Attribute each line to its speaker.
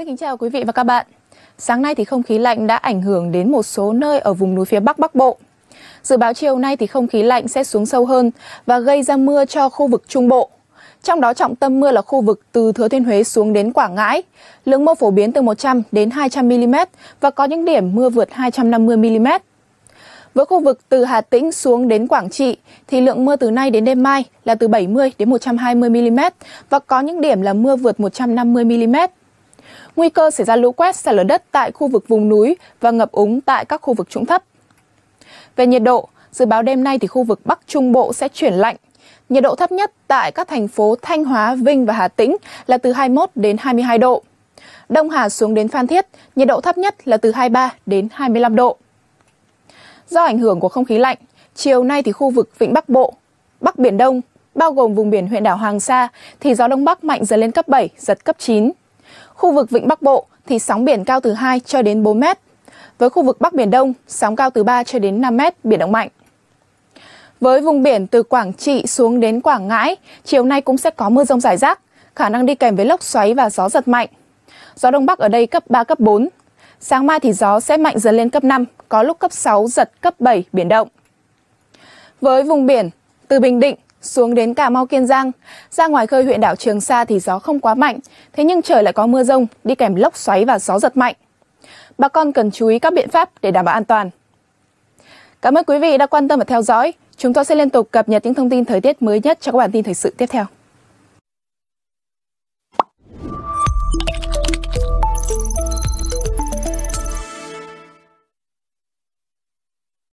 Speaker 1: Xin kính chào quý vị và các bạn. Sáng nay thì không khí lạnh đã ảnh hưởng đến một số nơi ở vùng núi phía Bắc Bắc Bộ. Dự báo chiều nay thì không khí lạnh sẽ xuống sâu hơn và gây ra mưa cho khu vực Trung Bộ. Trong đó trọng tâm mưa là khu vực từ Thừa Thiên Huế xuống đến Quảng Ngãi. Lượng mưa phổ biến từ 100 đến 200 mm và có những điểm mưa vượt 250 mm. Với khu vực từ Hà Tĩnh xuống đến Quảng Trị thì lượng mưa từ nay đến đêm mai là từ 70 đến 120 mm và có những điểm là mưa vượt 150 mm. Nguy cơ xảy ra lũ quét sạt lở đất tại khu vực vùng núi và ngập úng tại các khu vực trũng thấp. Về nhiệt độ, dự báo đêm nay thì khu vực Bắc Trung Bộ sẽ chuyển lạnh. Nhiệt độ thấp nhất tại các thành phố Thanh Hóa, Vinh và Hà Tĩnh là từ 21 đến 22 độ. Đông Hà xuống đến Phan Thiết, nhiệt độ thấp nhất là từ 23 đến 25 độ. Do ảnh hưởng của không khí lạnh, chiều nay thì khu vực Vịnh Bắc Bộ, Bắc Biển Đông, bao gồm vùng biển huyện đảo Hoàng Sa thì gió đông bắc mạnh dần lên cấp 7, giật cấp 9. Khu vực Vịnh Bắc Bộ thì sóng biển cao từ 2 cho đến 4 mét. Với khu vực Bắc Biển Đông, sóng cao từ 3 cho đến 5 mét, biển động mạnh. Với vùng biển từ Quảng Trị xuống đến Quảng Ngãi, chiều nay cũng sẽ có mưa rông rải rác, khả năng đi kèm với lốc xoáy và gió giật mạnh. Gió Đông Bắc ở đây cấp 3, cấp 4. Sáng mai thì gió sẽ mạnh dần lên cấp 5, có lúc cấp 6, giật cấp 7, biển động. Với vùng biển từ Bình Định xuống đến Cà Mau Kiên Giang, ra ngoài khơi huyện đảo Trường Sa thì gió không quá mạnh, thế nhưng trời lại có mưa rông, đi kèm lốc xoáy và gió giật mạnh. Bà con cần chú ý các biện pháp để đảm bảo an toàn. Cảm ơn quý vị đã quan tâm và theo dõi. Chúng tôi sẽ liên tục cập nhật những thông tin thời tiết mới nhất cho các bản tin thời sự tiếp theo.